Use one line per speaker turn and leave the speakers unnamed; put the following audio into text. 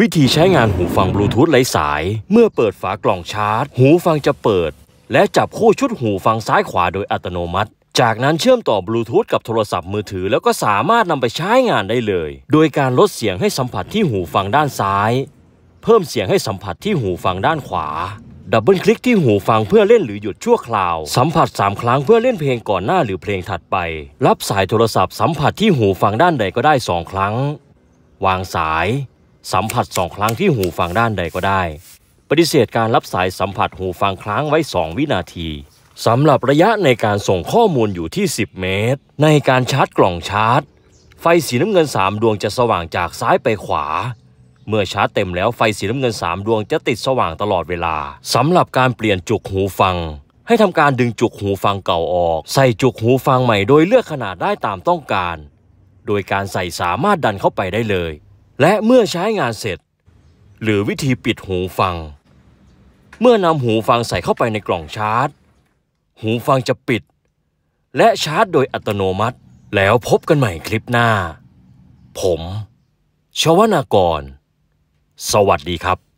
วิธีใช้งานหูฟังบลูทูธไร้สาย เมื่อเปิดฝากล่องชาร์จ หูฟังจะเปิด และจับคู่ชุดหูฟังซ้ายขวาโดยอัตโนมัติ จากนั้นเชื่อมต่อบลูทูธกับโทรศัพท์มือถือแล้วก็สามารถนำไปใช้งานได้เลย โดยการลดเสียงให้สัมผัสที่หูฟังด้านซ้าย เพิ่มเสียงให้สัมผัสที่หูฟังด้านขวา ดับเบิลคลิกที่หูฟังเพื่อเล่นหรือหยุดชั่วคราว สัมผัส3ครั้งเพื่อเล่นเพลงก่อนหน้าหรือเพลงถัดไป รับสายโทรศัพท์สัมผัสที่หูฟังด้านใดก็ได้ 2 ครั้ง วางสายสัมผัสสองครั้งที่หูฟังด้านใดก็ได้ ปฏิเสธการรับสายสัมผัสหูฟังครั้งไว้ 2 วินาที สำหรับระยะในการส่งข้อมูลอยู่ที่ 10 เมตร ในการชาร์จกล่องชาร์จ ไฟสีน้ำเงิน 3 ดวงจะสว่างจากซ้ายไปขวา เมื่อชาร์จเต็มแล้วไฟสีน้ำเงิน 3 ดวงจะติดสว่างตลอดเวลา สำหรับการเปลี่ยนจุกหูฟัง ให้ทำการดึงจุกหูฟังเก่าออก ใส่จุกหูฟังใหม่โดยเลือกขนาดได้ตามต้องการ โดยการใส่สามารถดันเข้าไปได้เลยและเมื่อใช้งานเสร็จ หรือวิธีปิดหูฟัง เมื่อนำหูฟังใส่เข้าไปในกล่องชาร์จ หูฟังจะปิด และชาร์จโดยอัตโนมัติแล้วพบกันใหม่คลิปหน้า ผม ชวนากร สวัสดีครับ